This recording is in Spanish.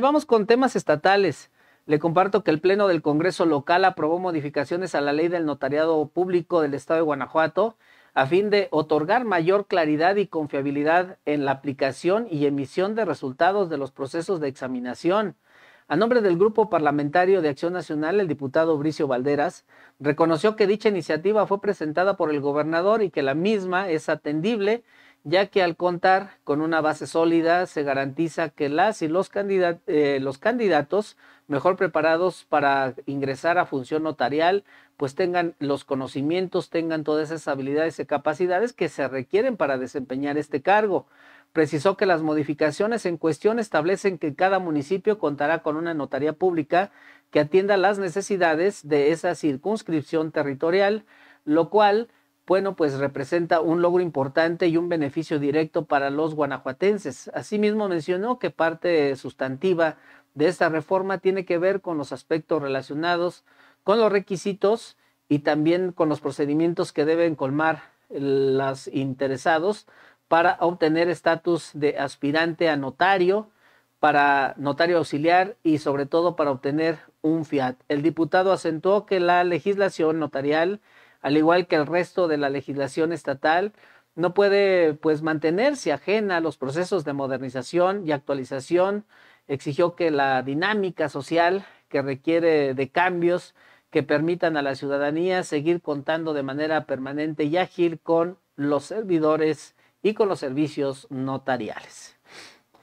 Vamos con temas estatales. Le comparto que el Pleno del Congreso local aprobó modificaciones a la ley del notariado público del Estado de Guanajuato a fin de otorgar mayor claridad y confiabilidad en la aplicación y emisión de resultados de los procesos de examinación. A nombre del Grupo Parlamentario de Acción Nacional, el diputado Bricio Valderas reconoció que dicha iniciativa fue presentada por el gobernador y que la misma es atendible ya que al contar con una base sólida se garantiza que las y los, eh, los candidatos mejor preparados para ingresar a función notarial, pues tengan los conocimientos, tengan todas esas habilidades y capacidades que se requieren para desempeñar este cargo. Precisó que las modificaciones en cuestión establecen que cada municipio contará con una notaría pública que atienda las necesidades de esa circunscripción territorial, lo cual bueno, pues representa un logro importante y un beneficio directo para los guanajuatenses. Asimismo, mencionó que parte sustantiva de esta reforma tiene que ver con los aspectos relacionados con los requisitos y también con los procedimientos que deben colmar los interesados para obtener estatus de aspirante a notario, para notario auxiliar y sobre todo para obtener un fiat. El diputado acentuó que la legislación notarial al igual que el resto de la legislación estatal, no puede pues mantenerse ajena a los procesos de modernización y actualización. Exigió que la dinámica social que requiere de cambios que permitan a la ciudadanía seguir contando de manera permanente y ágil con los servidores y con los servicios notariales.